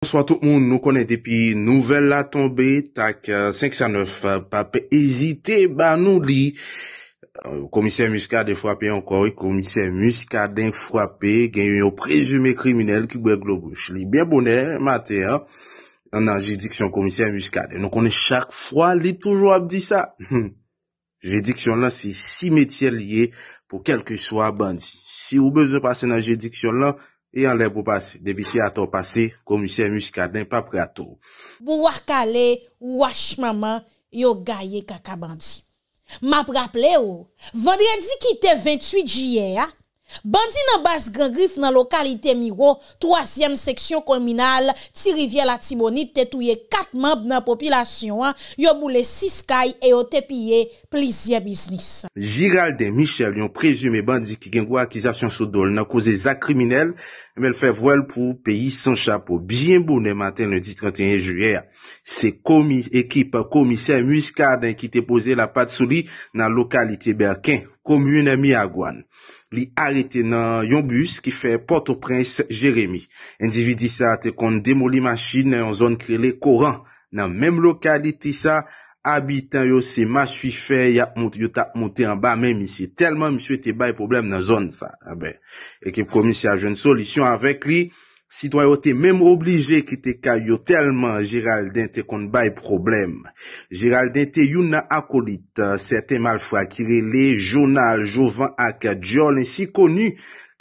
Bonsoir tout moun, nou konen depi nouvel la tombe tak 509 pape ezite ban nou li Komisè euh, Muscadè fwapè yon kori, Komisè Muscadè fwapè gen yon prezume kriminel ki bwe glo bouch Li bien bonè, matè ha, nan jidiksyon Komisè Muscadè Nou konen chak fwa li toujou ap di sa Jidiksyon la se si metye liye pou kelke sou a bandi Si ou beze pase nan jidiksyon la E anle pou pasi, debisi ato pasi, komisye musik aden pa prato. Bo wakale, wach maman, yo gaye kakabandi. Ma praple ou, vandre di ki te 28 jye ya. Bandi nan Bas Gran Grif nan lokalite Miro, 3e seksyon kominal, ti rivye la timonit, te touye 4 mab nan popilasyon, yon moule 6 kaye e yon te pye plizye biznis. Giral de Michel yon prezume bandi ki gen gwa akizasyon sou dole nan koze zak kriminel, men fe vwel pou peyi san chapo. Bien bou ne maten le 10-31 juyer, se ekip komiser Muska aden ki te pose la pat souli nan lokalite Berkin, komune Miagwan. li arete nan yon bus ki fe Port-au-Prince Jérémy. Individu sa te kon demoli machine nan yon zon krele koran. Nan menm lokalite sa, abitan yo se maswifè, yo ta monte an ba menm isi. Telman miswe te bay problem nan zon sa. Ah Ek e promis ya jen solisyon avek li, Sidwa yo te mèm oblize ki te kay yo telman Giralden te kon bay problem. Giralden te yon akolit, sete malfwa kirele, jounal, jovan akadjol, ensi koni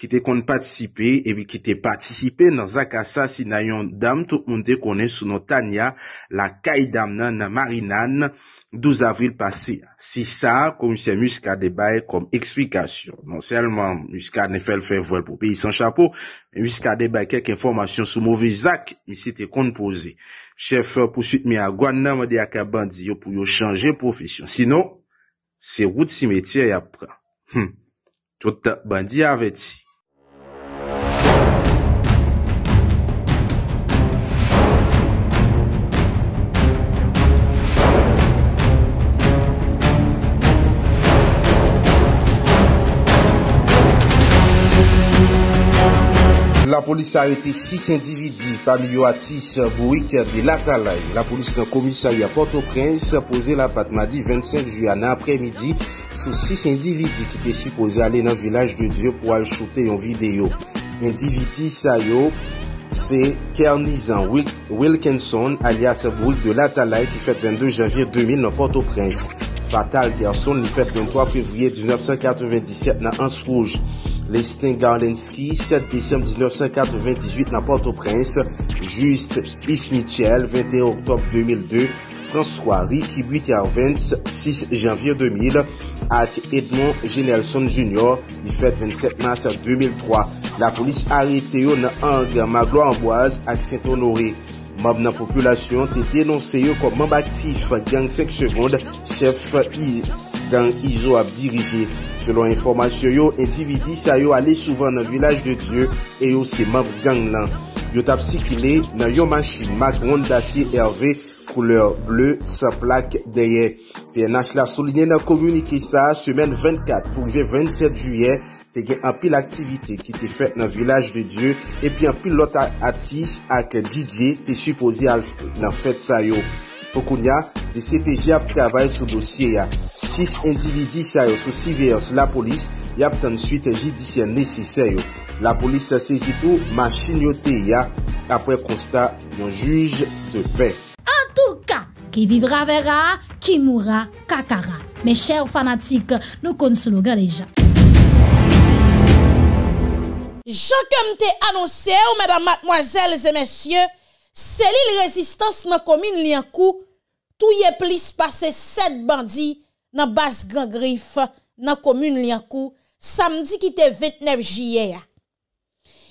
ki te kon patisipe, ewi ki te patisipe nan zakasa sinayon dam, tout moun te konen sou nou Tanya, la kay dam nan, nan Marinan, 12 avril pasi, si sa komisyen musika de baye kom eksplikasyon. Non selman musika ne fel fevvel pou peyi san chapo, musika de baye kek informasyon sou mou vizak misi te konpose. Chefe euh, pou süt mi a gwa nan madi a ka bandi yo pou yo chanje profesyon. Sinon, se wout si metye ya pra. Touta bandi ya veti. La polis a rete 6 individi pa li yo ati se bouik de la talay. La polis dan komisary a Port-au-Prince se pose la patmadi 25 juyana apre midi sou 6 individi ki te si pose ale nan Vilaj de Dieu pou al choute yon video. Un dividi sayo se kernizan Wilkinson alias se bouik de la talay ki fet 22 janvier 2000 nan Port-au-Prince. Fatal gerson li fet 23 februye 1997 nan Anse Rouge. Lestin Garlenski, 7 Pisyon 1904-1928 nan Port-au-Prince, Juist Ismichel, 21 Oktober 2002, François Ricci, 8 Arvins, 6 Janvier 2000, ak Edmond Genelson Jr., y fèd 27 Nassar 2003. La polis arete yo nan hang Maglo Amboise ak Saint-Honoré. Mab nan populasyon te denonse yo kom mab aktif gang 5 seconde, chef gang izo ap dirize. Selon informasyon yo, endividi sa yo ale souvan nan Vilaj de Diyo e yo se map gang lan. Yo tap sikile nan yon manchi mag ronde dati erve kouleur ble sa plak deye. Pe yon asla soline nan komunike sa, semen 24 pouve 27 juye te gen anpil aktivite ki te fet nan Vilaj de Diyo e pi anpil lota atis ak Didye te supo di alf nan fet sa yo. Fokoun ya, di sepeji ap travay sou dosye ya. Sis individi sayo sou siveyos la polis, yap tan suite jidisyen nesiseyo. La polis sa sezi tou, ma chinyote ya, apwe konsta, yon juj de pe. An tou ka, ki vivra vera, ki mura, kakara. Me chè ou fanatik, nou kon sou lo ganeja. Jokèm te anonsè ou mèdam matmwazèl zè mèsyè, Se li li rezistans nan komine li an kou, tou ye plis pase 7 bandi nan bas gran grif nan komine li an kou, samdi ki te 29 jye ya.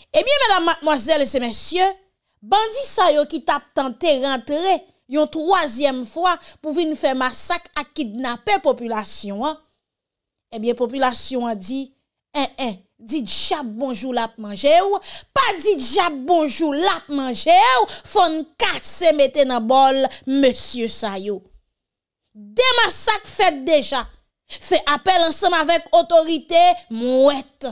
Ebyen, madame, mademoiselle, se mensyen, bandi sa yo ki tap tante rentre yon troasyem fwa pou vin fè masak akidnapè populasyon an. Ebyen, populasyon an di, en eh, en. Eh, Di djap bonjou lap manjè ou Pa di djap bonjou lap manjè ou Fon kase metè nan bol Monsie sa yo De masak fèd deja Fè apel ansèm avèk otorite Mwèt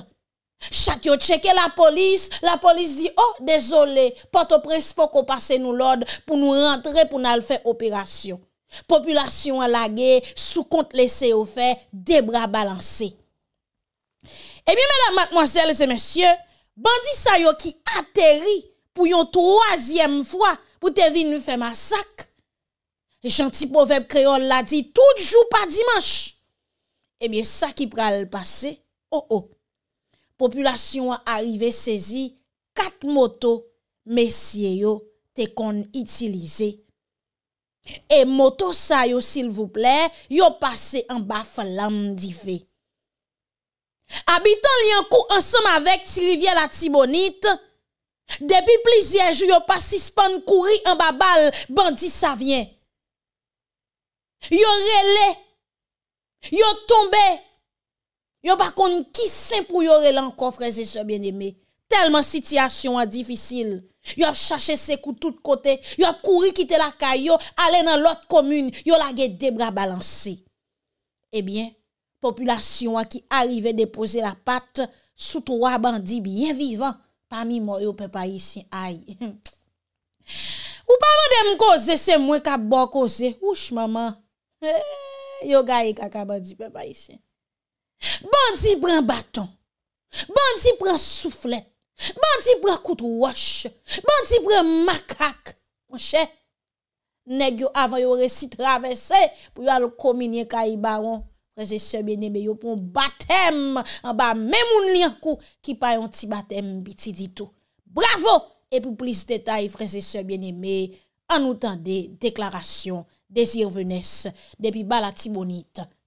Chak yo tchèkè la polis La polis di Oh, dezolé Pot o prespo ko pase nou lod Pou nou rentre pou nal fè operasyon Populasyon an lagè Sou kont lese ou fè De bra balansè E mi mena matmoselle se mesye, bandi sa yo ki ateri pou yon troaziyem fwa pou te vin nou fe masak. Le chantipo veb kreol la di toujou pa dimanche. E mi sa ki pral pase, o oh, o. Oh. Populasyon a arrive sezi kat moto mesye yo te kon itilize. E moto sa yo sil vouple, yo pase an baf lam di fe. Abitan li an kou ansam avek ti rivye la ti bonit Depi plizyej yo pasispan kouri an babal Bandi sa vyen Yo rele Yo tombe Yo bakon ki sen pou yo rele an kofre ze se bien eme Telman sityasyon an difisil Yo ap chache se kou tout kote Yo ap kouri kite la kayo Ale nan lot komune Yo lage debra balanse Ebyen Aki arive depose la pat Soutou a bandi biye vivan Pa mi mou yo pepa isin Ou pa mou dem kose se mwen ka bon kose Osh mama Yo gaye kaka bandi pepa isin Bandi pren baton Bandi pren souflet Bandi pren koutou wosh Bandi pren makak Monshe Neg yo avan yo resi travese Pou yo al komine ka i baron freze se bien eme yo pou batem, an ba memoun liankou, ki pa yon ti batem biti ditou. Bravo! E pou plis detay, freze se bien eme, an nou tan de, deklarasyon, de zirvenes, de pi bala ti bonit.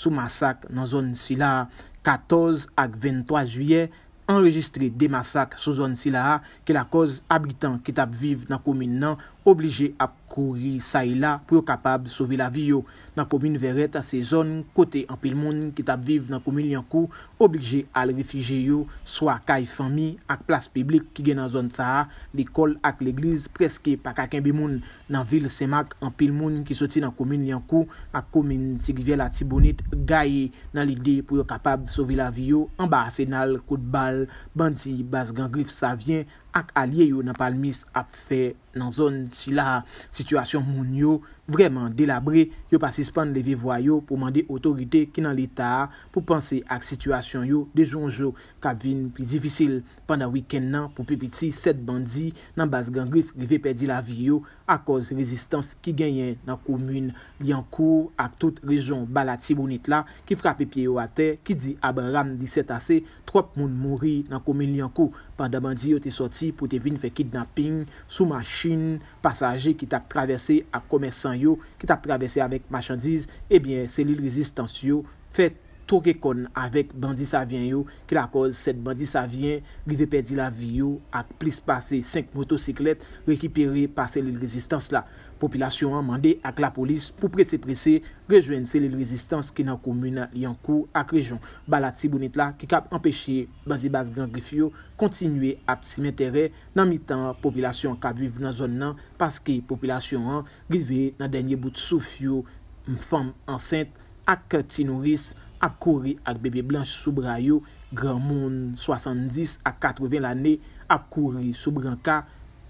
sou masak nan zon si la a 14 ak 23 juye, enregistre de masak sou zon si la a, ke la koz abitan ki tap vive nan komine nan. Oblije ap kouri sa ila e pou yo kapab souvi la vi yo. Nan komine veret an se zon, kote an pil moun ki tabviv nan komine liankou. Oblije al rifije yo, swa kay fami ak plas piblik ki gen an zon sa a. L'ikol ak l'egliz preske pa kaken bi moun nan vil semak an pil moun ki soti nan komine liankou. Ak komine si givye la tibounit gaye nan lide pou yo kapab souvi la vi yo. An ba asenal kout bal, banti bas gangrif sa vyen. ak alye yo napal mis ap fe nan zon si la sitwasyon moun yo Vreman delabre, yo pa sispande le vivwayo pou mande otorite ki nan l'Etat pou panse ak situasyon yo de jonjou ka vin pri divisil. Panda wiken nan, pou pipiti, set bandi nan bas gangrif li ve pedi la vi yo a koz rezistans ki genyen nan komun Liancourt ak tout rejon balati bonit la ki frapi pieyo a te, ki di aban ram 17 ase, trop moun mouri nan komun Liancourt. Panda bandi yo te soti pou te vin fekid na ping, sou masjin, pasaje ki tak travese ak komesan yo. yo, ki ta pravese avèk machandiz, ebyen, selil rezistans yo, fè touke kon avèk bandi sa vyen yo, ki la koz sed bandi sa vyen, gri zè perdi la vi yo, ak plis pase 5 motosiklet, rekipere pase selil rezistans la. Popilasyon an mande ak la polis pou prese prese rejwen se li rezistans ki nan komuna li an kou ak rejon. Balati bonet la ki kap empeshe bazi bas gran gri fiyo kontinwe ap sim entere nan mitan popilasyon an kap vive nan zon nan paske populasyon an gri ve nan denye bout sou fiyo mfam ansente ak ti nouris ak kouri ak bebe blanche soubra yo gran moun 70 ak 80 lane ak kouri soubran ka.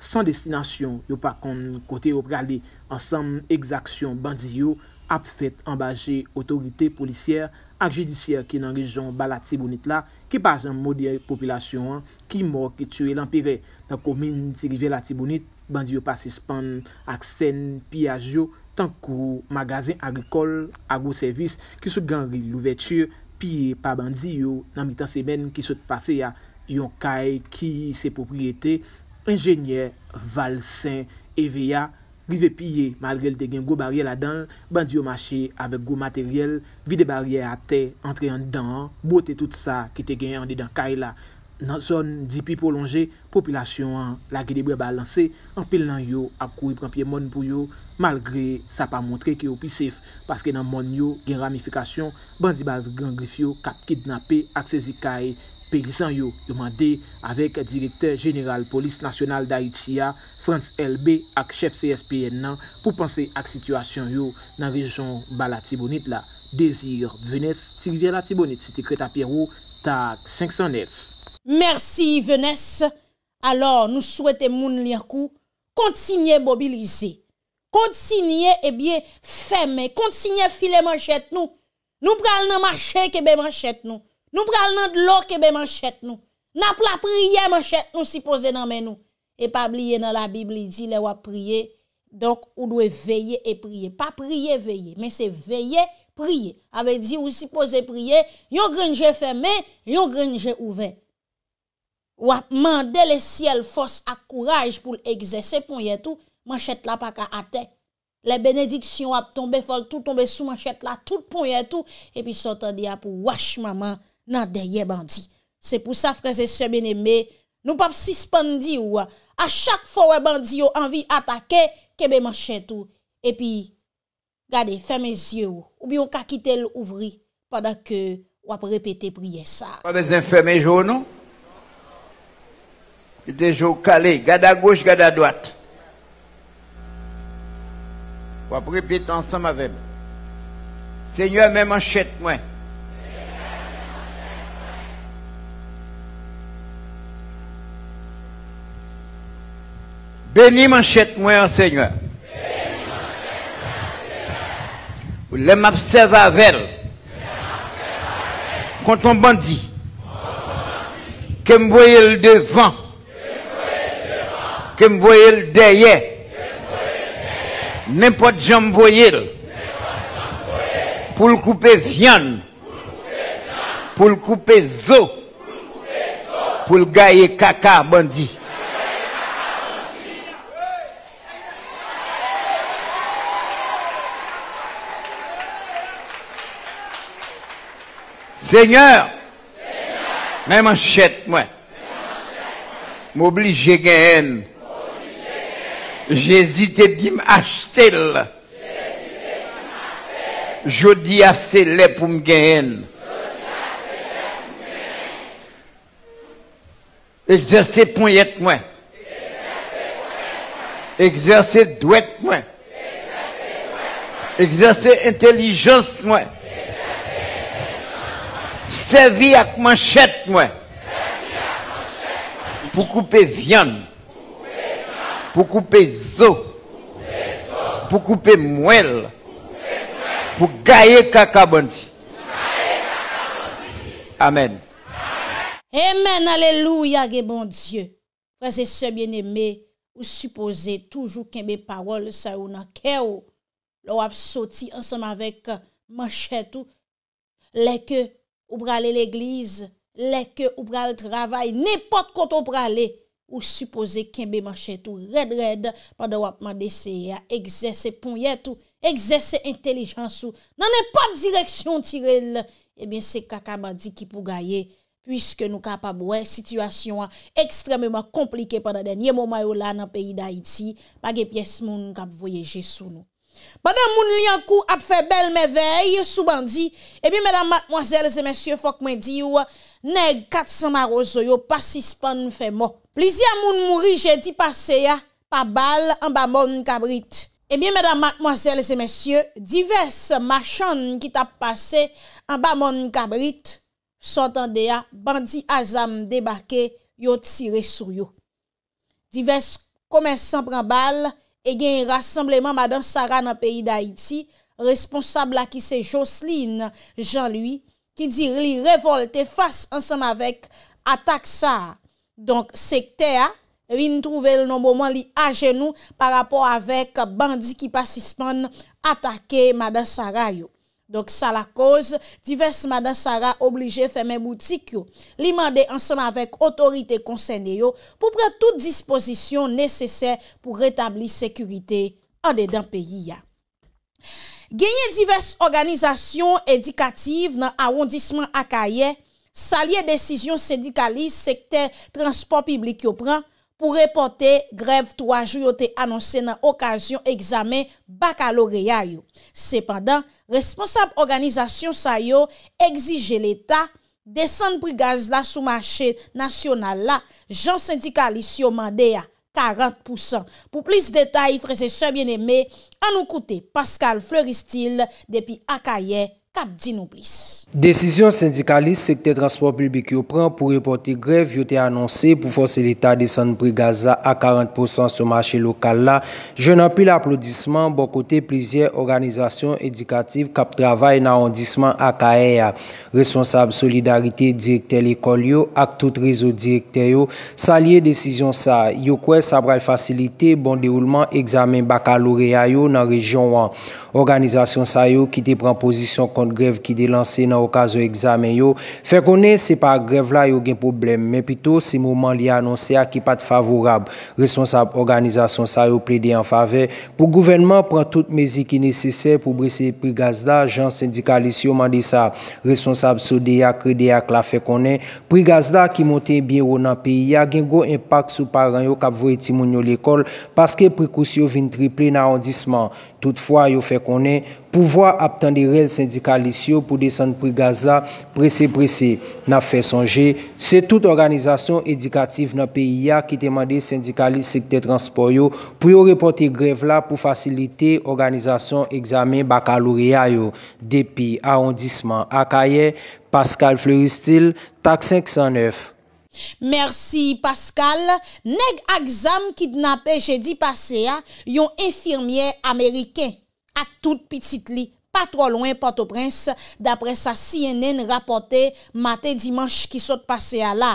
San destinasyon yo pa kon kote yo prale, ansanm egzaksyon bandi yo ap fet ambaje otorite polisyer ak jidisyer ki nan rejon bala tibounit la, ki pasan modere populasyon an, ki mor ki tue lan pire. Nan komine tiri vela tibounit, bandi yo pasespan ak sen piyaj yo, tankou magazin agrikol, agro-servis ki sot ganri louvetye, piye pa bandi yo nan mitan semen ki sot pase ya yon kay ki sepopriyete yo, Engenier, valsen, eveya, rive piye, malgre te gen go barye la dan, bandi yo mache avek go materyel, vide barye ate, entre an dan, bote tout sa ki te gen yande dan kay la. Nan son di pi prolonje, populasyon an la gedebre balanse, an pil nan yo ap kou i prampye mon pou yo, malgre sa pa montre ki yo pi sef, paske nan mon yo gen ramifikasyon, bandi baz gen grif yo kap kidnapè ak sezi kay. Pe lisan yo yo mande avek direkter jeneral polis nasyonal da Itia, Frans LB ak chef CSPN nan pou panse ak situasyon yo nan rejon bala Tibonit la. Dezir, Venesse, Tiviela Tibonit, Siti Kretapirou, Tak 509. Mersi Venesse, alor nou souwete moun liakou kontinye mobilize, kontinye ebyen eh feme, kontinye file manchete nou, nou pral nan marchen eh kebe manchete nou. Nou pral nan de lo kebe man chet nou. Na pla priye man chet nou si pose nan men nou. E pa bliye nan la Bibli di le wap priye. Donk ou dwe veye e priye. Pa priye veye. Men se veye priye. Ave di ou si pose priye. Yon grenje ferme. Yon grenje ouve. Wap mande le siel fos akouraj pou l'egze. Se ponye tou. Man chet la pa ka ate. Le benediksyon wap tombe fol tou. Tombe sou man chet la. Tout ponye tou. E pi sotan di ap wach maman. nan deye bandi. Se pou sa freze se mene me, nou pap si spandi ouwa. A chak fo we bandi yo anvi atake, kebe man chen tou. E pi, gade, ferme zye ou. Ou bi yo kakite l ouvri, padan ke wap repete priye sa. Wap bezem ferme zyo ou nou? Pite zyo ou kale. Gade a gouj, gade a dwat. Wap repete ansan ma vebe. Senyo me man chen tou mwen. Bénis manchette moi, Seigneur. Les m'observe avec quand on bandit. Que me le devant. Que me le derrière. N'importe qui me le Pour le couper viande. Pour le couper zo. Pour le gailler caca bandit. Seigneur, même achète moi. Jésus te dit d'y le Je dis à les pour me gagner. Exercer moi. Exercez douette moi. Exercez intelligence moi servi avec manchette moi. Pour couper viande. Pour couper zo. Pour couper moelle. Pour gagner cacabondi. Amen. Amen, alléluia, bon Dieu. Frère et bien aimé vous supposez toujours qu'il y ça des paroles, ça ou dans le ensemble avec manchette, les que Ou prale l'eglize, leke ou prale travay, nepot kont ou prale ou suppose kenbe manche tou red-red pa da wap man deseye a egzese ponye tou, egzese intelijansou. Nan nepot direksyon tirel, ebyen eh se kaka mandi ki pou gaye, pwiske nou ka apabwe, situasyon a ekstremema komplike pa da denye mou mayola nan peyi da iti, pa ge pyes moun nou ka apvoyeje sou nou. Banda moun li an kou ap fe bel me vey sou bandi, e bi mèdam matmwazèl se mèsyè fok mwen di yo, neg kat san maroz yo, pasis pan fe mo. Plizi a moun mouri jè di pase ya, pa bal an ba mon kabrit. E eh bi mèdam matmwazèl se mèsyè, divers machan ki tap pase an ba mon kabrit, son tande ya bandi azam debake yo tire sou yo. Divers komensan pran bal, E gen yon rassembleman madan Sara nan peyi da iti, responsable la ki se Jocelyne, jan lui, ki dir li revolte fase ansanm avek atak sa. Donk sektea, rin trouvel nonboman li ajenou par rapport avek bandi ki pasispon atake madan Sara yon. Donk sa la koz, divers madansara oblije feme moutik yo li mande ansan avèk otorite konsen yo pou prè tout disposisyon nesesè pou retabli sekurite an de dan peyi ya. Genye divers organizasyon edikative nan awondisman akaye, salye desisyon sedikalize sekte transport piblik yo pran, pou repote grev 3 juyote anonsen nan okasyon eksamen bakalo reyayou. Sepandan, responsable organizasyon sa yo exije l'Etat desen prigaz la soumarche nasyonal la jan syndikalisyon mande ya 40%. Pou plis detay, freze sebyen eme, anou koute Pascal Fleuristil depi Akaye. Desisyon syndikalist sekte transport publik yo pran pou reporte grev yo te anonsi pou fosil etat desan pri Gaza a 40% soumache lokal la. Je nan pil aplodisman, bon kote plizye organizasyon edikatif kap travay nan ondisman ak aeya. Responsab solidarite direkter lekol yo ak tout rezo direkter yo salye desisyon sa. Yo kwe sabral fasilite bon deroulement egzamen bakalore yo nan rejon wan. Organizasyon sa yo kite pran posisyon kont grev ki de lanse nan okaz yo egzamen yo. Fè konen, se pa grev la yo gen problem. Men pito, se mouman li anonsè akipat favorab. Responsab organizasyon sa yo ple de an fave. Po gouvenman, pran tout mezi ki nesesè pou brese pri gazda. Ajan syndikalisyon man de sa. Responsab sou de yak, re de yak la fè konen. Pri gazda ki monte bien ou nan pi. Ya gen go impak sou paran yo kap vo eti moun yo l'ekol. Paske prikous yo vin triple nan ondisman. Toutfwa yo fè konen, Pouvoi aptan de rel syndikalis yo pou de san pri gaz la, prese prese, na fe sonje. Se tout organizasyon edikatif nan peyi ya ki temande syndikalis sekte transport yo, pou yo repote grev la pou fasilite organizasyon egzame bakalore ya yo. Depi, arondisman, akaye, Pascal Fleuristil, Tak 509. Merci Pascal, neg akzam ki dnape jedi pase ya yon enfirmye Amerike. a tout pitit li, pa tro loyen Port-au-Prince. Dapre sa, si yenen rapote, mate dimanche ki sot pase a la,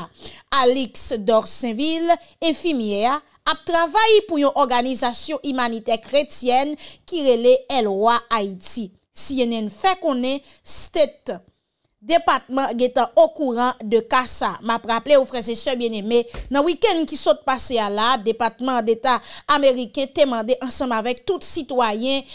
Alix d'Orsenville, infimier, ap travaye pou yon organizasyon imanite kretyen ki rele elwa Haiti. Si yenen fe konen, stet depatman getan okouran de Kassa. Ma praple ou freze se bieneme, nan wiken ki sot pase a la, depatman deta Amerike temande ansam avek tout sitwayen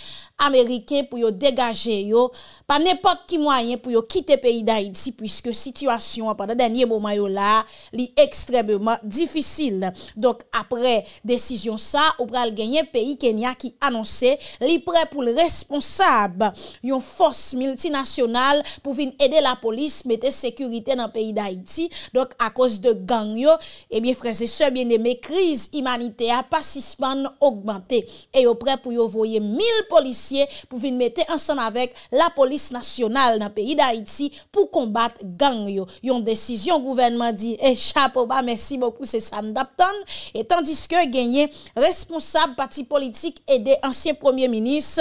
Ameriken pou yo degaje yo pa n'epok ki mwayen pou yo kite peyi d'Haïti pwiske situasyon apanda denye mwomanyo la li ekstremement difisil donk apre desisyon sa ou pral genyen peyi Kenya ki anonse li pre pou l'responsab yon fos miltinasyonal pou vin ede la polis mette sekurite nan peyi d'Haïti donk akos de gang yo e bie freze se bie neme kriz imanite a pasisman augmante e yo pre pou yo voye mil polis pou vin mette ansan avek la polis nasyonal nan peyi da Haiti pou kombat gang yo. Yon desisyon, gouvenman di, e eh, cha po ba, mersi moukou, se sa ndap ton. Et tandis ke genye responsab pati politik e de ansyen premier minis,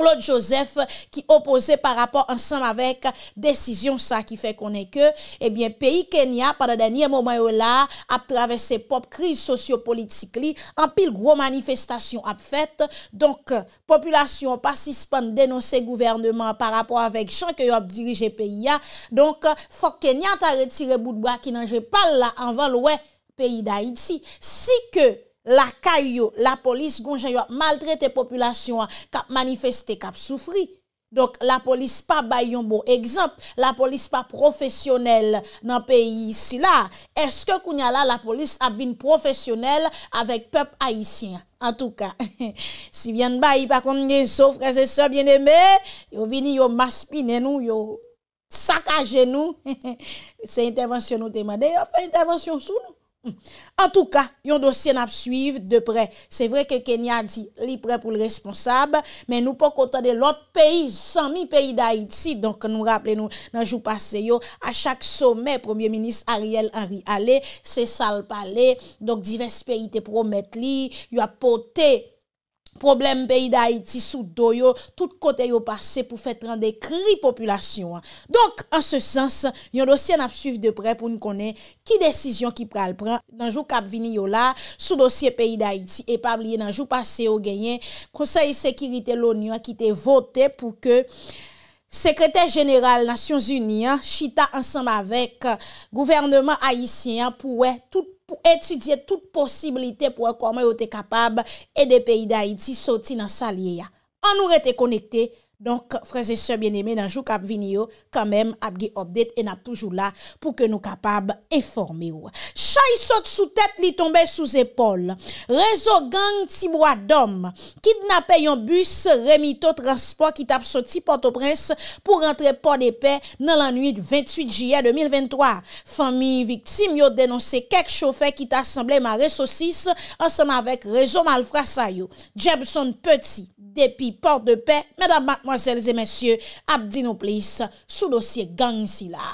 Claude Joseph ki opose par rapport ansem avek desisyon sa ki fe konen ke, ebyen eh peyi Kenya pada denye momen yo la ap travesse pop kriz sosyo-politik li, an pil gro manifestasyon ap fet, donk populasyon pasispan denonsen gouvernement par rapport avek chan ke yo ap dirije peyi ya, donk fok Kenya ta retire bout ba ki nan je pal la anvan lwe peyi da iti. Si ke... la kay yo, la polis goun jan yo ap maltrete populasyon ap manifestek ap soufri. Donk la polis pa bay yon bo. Ekzamp, la polis pa profesyonel nan peyi si la, eske koun ya la la polis ap vin profesyonel avèk pep haisyen. An tou ka, si vyan bayi pa kond nye soufrense soubjen eme, yo vini yo maspinen nou, yo sakajen nou, se intervensyon nou temade, yo fè intervensyon sou nou. An tou ka, yon dosyen ap suiv de pre. Se vre ke Kenya di li pre pou l responsab, men nou pou kontade lot peyi, 100.000 peyi da Haiti, donk nou rappele nou nan jou pase yo, a chak somè, Premier Ministre Ariel Henry Ale, se sal pale, donk divers peyi te promet li, yon apote peyi, problem peyi da Haiti sou do yo, tout kote yo pase pou fet rande kri populasyon. Donk, an se sens, yon dosyen ap suif depre pou nou konen ki desisyon ki pral pran. Nanjou Kabvini yo la, sou dosye peyi da Haiti, e pab liye nanjou pase yo genyen, konseye sekirite l'ONU a kite vote pou ke sekretej general Nasyon Zuni, Chita ansam avek, gouvernement Haitien pou we tout pou etudye tout posibilite pou akwa mwen yo te kapab e de peyi da iti soti nan salye ya. An nou rete konekte. Donk freze se bien eme nanjou kap vini yo Kamem ap ge odet en ap toujou la Pou ke nou kapab eforme yo Chay sot sou tet li tombe sou zepol Rezo gang ti mwa dom Kit nape yon bus remito transport Kit ap soti porto prens Pou rentre pod epe nan lan nui 28 jiyan 2023 Fami viktim yo denonse kek chofe Kit asemble ma resosis Anseman vek rezo malfrasay yo Jeb son petit Depi Porte de Paix, mèdame, mademoiselles et mèsyè, abdi nou plis, sou dosye gang si la.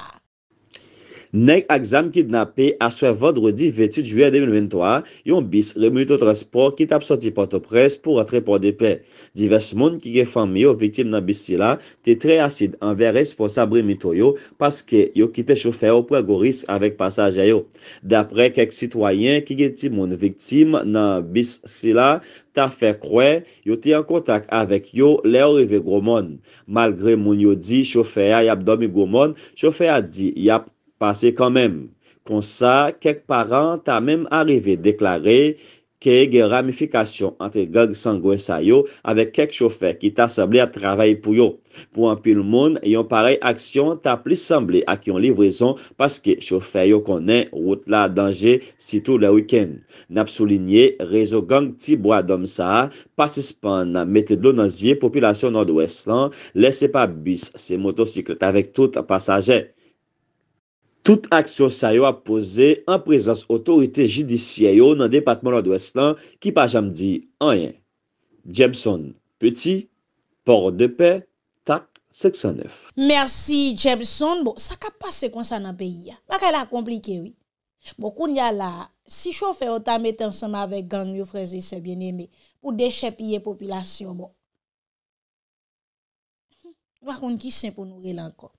Nèk aksam kidnapè a swè vondredi 28 juyè 2023, yon bis remitotrespo ki tap soti patopres pou ratre pa depe. Divers moun ki ge fami yo viktim nan bis sila, te tre asid anve responsabri mito yo paske yo ki te choufe yo pre goris avèk pasaj a yo. Dapre kek sitwayen ki ge ti moun viktim nan bis sila, ta fè kwe, yo te yon kontak avèk yo le orive gwo moun. Malgre moun yo di choufe ya yap domi gwo moun, choufe ya di yap. Pase kanmèm, kon sa, kek paran ta mèm arrive deklare ke ege ramifikasyon ante gag sangwe sa yo avek kek chofe ki ta sabli a travay pou yo. Pou anpil moun, yon parey aksyon ta pli sabli ak yon livrezon paske chofe yo konen wout la dange sitou le wikèn. Nap soulinye, rezo gang tibwa domsa, pasispan nan metedlo nazye populasyon Nord-Ouest lan, lese pa bis se motosiklet avek tout pasajè. Tout aksyon sa yo apose an prezans otorite jidisiye yo nan depatman ou adweslan ki pa jam di an yen. Jepson, Peti, Porte de Paix, Tak, 609. Mersi Jepson, sa ka pase konsan an peyi ya. Mwak ala komplike wii. Mwak koun ya la, si chou fe otame tansama avek gang yo freze se bien eme pou deche piye popilasyon mwak. Mwak koun ki sen pou nou re lan kon.